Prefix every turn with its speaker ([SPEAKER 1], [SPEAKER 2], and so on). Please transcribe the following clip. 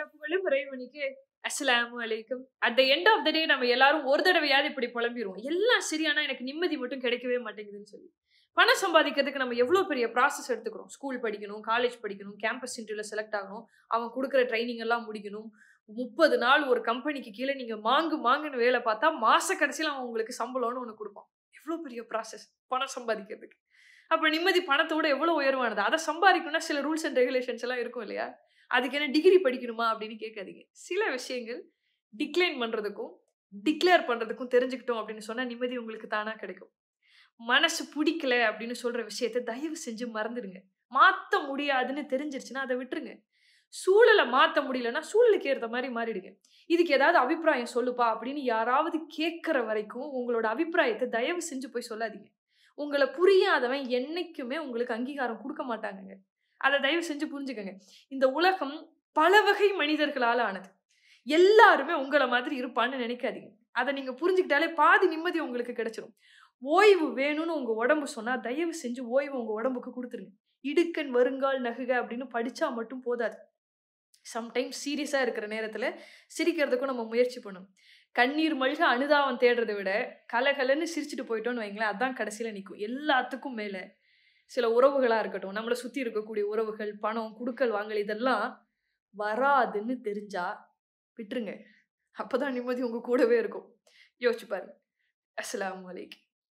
[SPEAKER 1] இழப்புகளும் இறைவனுக்கு அஸ்லாம் வலைக்கும் at the end of the day நம்ம எல்லாரும் ஒரு தடவையாவது இப்படி புலம்பிடுவோம் எல்லாம் சரியானா எனக்கு நிம்மதி மட்டும் கிடைக்கவே மாட்டேங்குதுன்னு சொல்லி பணம் சம்பாதிக்கிறதுக்கு நம்ம எவ்வளோ பெரிய ப்ராசஸ் எடுத்துக்கிறோம் ஸ்கூல் படிக்கணும் காலேஜ் படிக்கணும் கேம்பஸ் இன்டர்வியூவில் செலக்ட் ஆகணும் அவன் கொடுக்குற ட்ரைனிங் எல்லாம் முடிக்கணும் முப்பது நாள் ஒரு கம்பெனிக்கு கீழே நீங்கள் மாங்கு மாங்குன்னு வேலை பார்த்தா மாச கடைசியில் அவன் உங்களுக்கு சம்பளம்னு ஒன்று கொடுப்பான் எவ்வளோ பெரிய ப்ராசஸ் பணம் சம்பாதிக்கிறதுக்கு அப்போ நிம்மதி பணத்தோட எவ்வளோ உயர்வானது அதை சம்பாதிக்கணும்னா சில ரூல்ஸ் அண்ட் ரெகுலேஷன்ஸ் எல்லாம் இருக்கும் இல்லையா அதுக்கு என்ன டிகிரி படிக்கணுமா அப்படின்னு கேட்காதீங்க சில விஷயங்கள் டிக்ளைன் பண்ணுறதுக்கும் டிக்ளேர் பண்ணுறதுக்கும் தெரிஞ்சுக்கிட்டோம் அப்படின்னு சொன்னால் நிம்மதி உங்களுக்கு தானாக கிடைக்கும் மனசு பிடிக்கல அப்படின்னு சொல்கிற விஷயத்த தயவு செஞ்சு மறந்துடுங்க மாற்ற முடியாதுன்னு தெரிஞ்சிருச்சுன்னா அதை விட்டுருங்க சூழலை மாற்ற முடியலன்னா சூழலுக்கு ஏற்ற மாதிரி மாறிடுங்க இதுக்கு ஏதாவது அபிப்பிராயம் சொல்லுப்பா அப்படின்னு யாராவது கேட்குற வரைக்கும் உங்களோட அபிப்பிராயத்தை தயவு செஞ்சு போய் சொல்லாதீங்க உங்களை புரியாதவன் என்றைக்குமே உங்களுக்கு அங்கீகாரம் கொடுக்க மாட்டாங்க அதை தயவு செஞ்சு புரிஞ்சுக்கங்க இந்த உலகம் பல வகை மனிதர்களால் ஆனது எல்லாருமே உங்களை மாதிரி இருப்பான்னு நினைக்காதீங்க அதை நீங்கள் புரிஞ்சுக்கிட்டாலே பாதி நிம்மதி உங்களுக்கு கிடைச்சிடும் ஓய்வு வேணும்னு உங்கள் உடம்பு சொன்னால் தயவு செஞ்சு ஓய்வு உங்கள் உடம்புக்கு கொடுத்துருங்க இடுக்கன் வருங்கால் நகுக அப்படின்னு படித்தா மட்டும் போதாது சம்டைம்ஸ் சீரியஸாக இருக்கிற நேரத்தில் சிரிக்கிறதுக்கும் நம்ம முயற்சி பண்ணணும் கண்ணீர் மல்க அனுதாபம் தேடுறதை விட கலகலன்னு சிரிச்சுட்டு போயிட்டோன்னு வைங்களேன் அதான் கடைசியில் நிற்கும் எல்லாத்துக்கும் மேலே சில உறவுகளாக இருக்கட்டும் நம்மளை சுற்றி இருக்கக்கூடிய உறவுகள் பணம் குடுக்கல் வாங்கல் இதெல்லாம் வராதுன்னு தெரிஞ்சா விட்டுருங்க அப்போ தான் நிம்மதி உங்கள் கூடவே இருக்கும் யோசிச்சு பாருங்க அஸ்லாம் வலைக்கு